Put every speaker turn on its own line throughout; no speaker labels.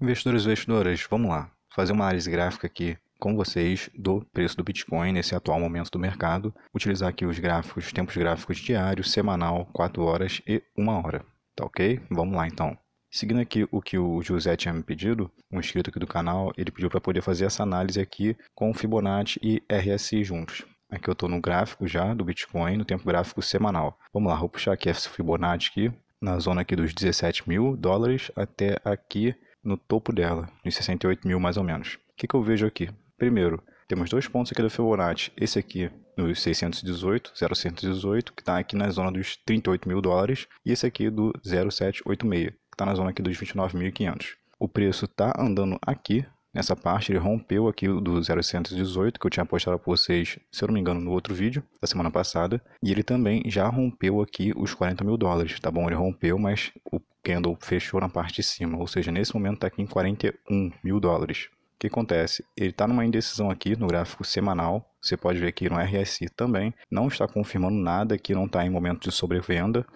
Investidores e investidoras, vamos lá, fazer uma análise gráfica aqui com vocês do preço do Bitcoin nesse atual momento do mercado. Utilizar aqui os gráficos, tempos gráficos diário, semanal, 4 horas e 1 hora. Tá ok? Vamos lá então. Seguindo aqui o que o José tinha me pedido, um inscrito aqui do canal, ele pediu para poder fazer essa análise aqui com Fibonacci e RSI juntos. Aqui eu estou no gráfico já do Bitcoin, no tempo gráfico semanal. Vamos lá, vou puxar aqui essa Fibonacci aqui, na zona aqui dos 17 mil dólares até aqui no topo dela, nos 68 mil mais ou menos. O que, que eu vejo aqui? Primeiro, temos dois pontos aqui do Fibonacci. Esse aqui nos 618, 0,118, que está aqui na zona dos 38 mil dólares. E esse aqui do 0,786, que está na zona aqui dos 29.500. O preço está andando aqui, nessa parte, ele rompeu aqui do 0,118, que eu tinha postado para vocês, se eu não me engano, no outro vídeo, da semana passada. E ele também já rompeu aqui os 40 mil dólares, tá bom? Ele rompeu, mas o candle fechou na parte de cima, ou seja, nesse momento está aqui em 41 mil dólares. O que acontece? Ele está numa indecisão aqui no gráfico semanal. Você pode ver aqui no RSI também. Não está confirmando nada que não está em momento de sobrevenda,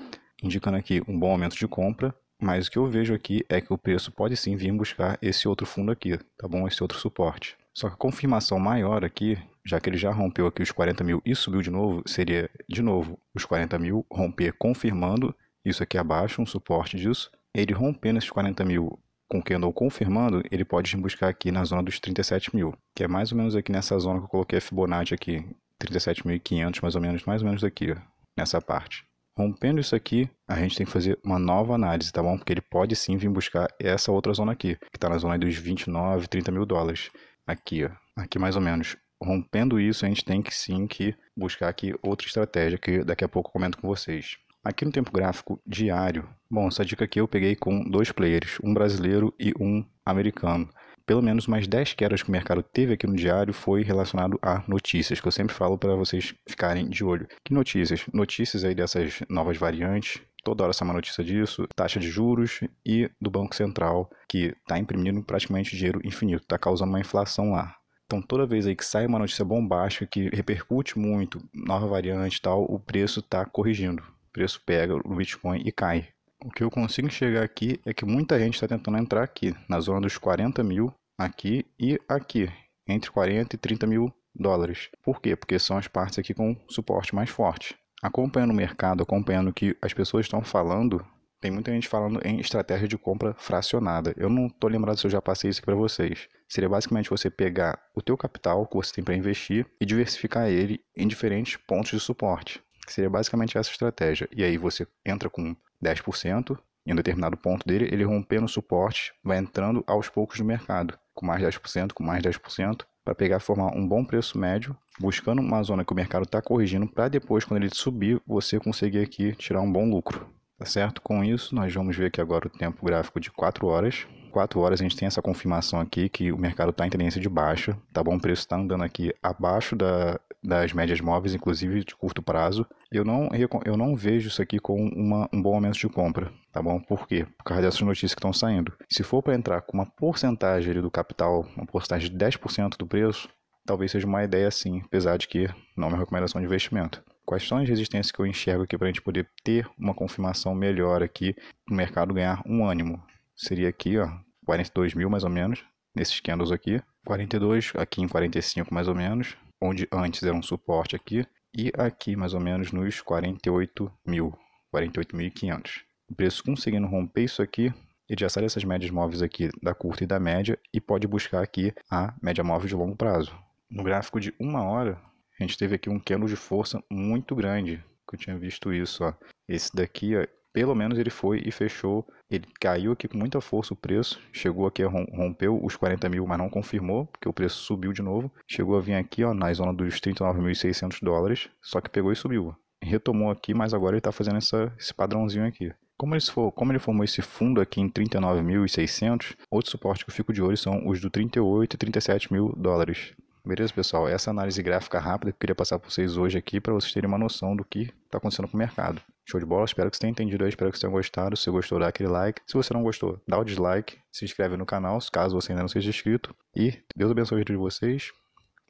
indicando aqui um bom momento de compra. Mas o que eu vejo aqui é que o preço pode sim vir buscar esse outro fundo aqui, tá bom? Esse outro suporte. Só que a confirmação maior aqui, já que ele já rompeu aqui os 40 mil e subiu de novo, seria de novo os 40 mil romper confirmando isso aqui abaixo, um suporte disso. Ele rompendo esses 40 mil com o candle confirmando, ele pode buscar aqui na zona dos 37 mil, que é mais ou menos aqui nessa zona que eu coloquei a Fibonacci aqui, 37.500 mais ou menos, mais ou menos aqui, ó, nessa parte. Rompendo isso aqui, a gente tem que fazer uma nova análise, tá bom? Porque ele pode sim vir buscar essa outra zona aqui, que está na zona dos 29, 30 mil dólares. Aqui, ó. Aqui mais ou menos. Rompendo isso, a gente tem que sim que buscar aqui outra estratégia que daqui a pouco eu comento com vocês. Aqui no tempo gráfico diário, bom, essa dica aqui eu peguei com dois players, um brasileiro e um americano. Pelo menos mais 10 quedas que o mercado teve aqui no diário foi relacionado a notícias, que eu sempre falo para vocês ficarem de olho. Que notícias? Notícias aí dessas novas variantes, toda hora sai uma notícia disso, taxa de juros e do Banco Central, que está imprimindo praticamente dinheiro infinito, está causando uma inflação lá. Então, toda vez aí que sai uma notícia bombástica que repercute muito, nova variante e tal, o preço está corrigindo preço pega o Bitcoin e cai. O que eu consigo chegar aqui é que muita gente está tentando entrar aqui, na zona dos 40 mil, aqui e aqui, entre 40 e 30 mil dólares. Por quê? Porque são as partes aqui com suporte mais forte. Acompanhando o mercado, acompanhando o que as pessoas estão falando, tem muita gente falando em estratégia de compra fracionada. Eu não estou lembrado se eu já passei isso aqui para vocês. Seria basicamente você pegar o teu capital que você tem para investir e diversificar ele em diferentes pontos de suporte que seria basicamente essa estratégia. E aí você entra com 10%, em um determinado ponto dele, ele rompendo o suporte, vai entrando aos poucos no mercado, com mais 10%, com mais 10%, para pegar formar um bom preço médio, buscando uma zona que o mercado está corrigindo, para depois, quando ele subir, você conseguir aqui tirar um bom lucro. Tá certo? Com isso, nós vamos ver aqui agora o tempo gráfico de 4 horas. 4 horas a gente tem essa confirmação aqui que o mercado está em tendência de baixa, tá bom? O preço está andando aqui abaixo da, das médias móveis, inclusive de curto prazo, eu não, eu não vejo isso aqui como uma, um bom aumento de compra, tá bom? Por quê? Por causa dessas notícias que estão saindo. Se for para entrar com uma porcentagem do capital, uma porcentagem de 10% do preço, talvez seja uma ideia sim, apesar de que não é uma recomendação de investimento. Quais são as resistências que eu enxergo aqui para a gente poder ter uma confirmação melhor aqui, o mercado ganhar um ânimo? Seria aqui, ó, 42 mil mais ou menos, nesses candles aqui. 42, aqui em 45 mais ou menos onde antes era um suporte aqui, e aqui mais ou menos nos 48 mil, 48.500. O preço conseguindo romper isso aqui, ele já sai dessas médias móveis aqui da curta e da média e pode buscar aqui a média móvel de longo prazo. No gráfico de uma hora, a gente teve aqui um candle de força muito grande, que eu tinha visto isso, ó. Esse daqui, ó, pelo menos ele foi e fechou. Ele caiu aqui com muita força o preço, chegou aqui, rompeu os 40 mil, mas não confirmou, porque o preço subiu de novo. Chegou a vir aqui ó, na zona dos 39.600 dólares, só que pegou e subiu. Retomou aqui, mas agora ele está fazendo essa, esse padrãozinho aqui. Como ele, for, como ele formou esse fundo aqui em 39.600, outro suporte que eu fico de olho são os do 38 e 37 mil dólares. Beleza, pessoal? Essa análise gráfica rápida que eu queria passar para vocês hoje aqui para vocês terem uma noção do que está acontecendo com o mercado. Show de bola, espero que você tenha entendido aí, espero que você tenha gostado. Se gostou, dá aquele like. Se você não gostou, dá o dislike, se inscreve no canal, caso você ainda não seja inscrito. E Deus abençoe o vídeo de vocês.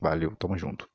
Valeu, tamo junto.